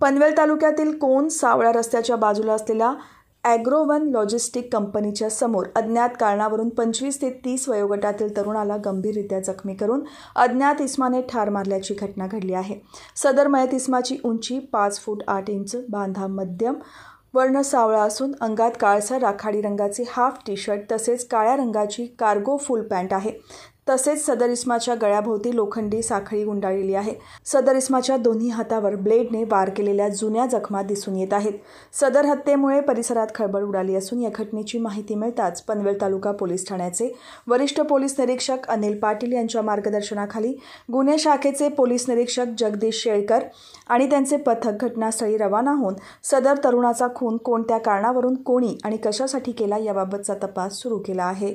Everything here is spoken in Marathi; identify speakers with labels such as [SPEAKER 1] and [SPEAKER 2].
[SPEAKER 1] पनवेल तालुक्यातील कोण सावळा रस्त्याच्या बाजूला असलेल्या ॲग्रोवन लॉजिस्टिक कंपनीच्या समोर अज्ञात कारणावरून पंचवीस ते तीस वयोगटातील तरुणाला गंभीररित्या जखमी करून अज्ञात इस्माने ठार मारल्याची घटना घडली आहे सदर मयत इस्माची उंची पाच फूट आठ इंच बांधा मध्यम वर्ण सावळा असून अंगात काळसर राखाडी रंगाचे हाफ टी शर्ट तसेच काळ्या रंगाची कार्गो फुल पॅन्ट आहे तसेच सदर इस्माच्या गळ्याभोवती लोखंडी साखळी गुंडाळलेली आहे सदर इस्माच्या दोन्ही हातावर ब्लेडने वार केलेल्या जुन्या जखमा दिसून येत आहेत सदर हत्येमुळे परिसरात खळबळ उडाली असून या घटनेची माहिती मिळताच पनवेल तालुका पोलीस ठाण्याचे वरिष्ठ पोलीस निरीक्षक अनिल पाटील यांच्या मार्गदर्शनाखाली गुन्हे शाखेचे पोलीस निरीक्षक जगदीश शेळकर आणि त्यांचे पथक घटनास्थळी रवाना होऊन सदर तरुणाचा खून कोणत्या कारणावरून कोणी आणि कशासाठी केला याबाबतचा तपास सुरू केला आहे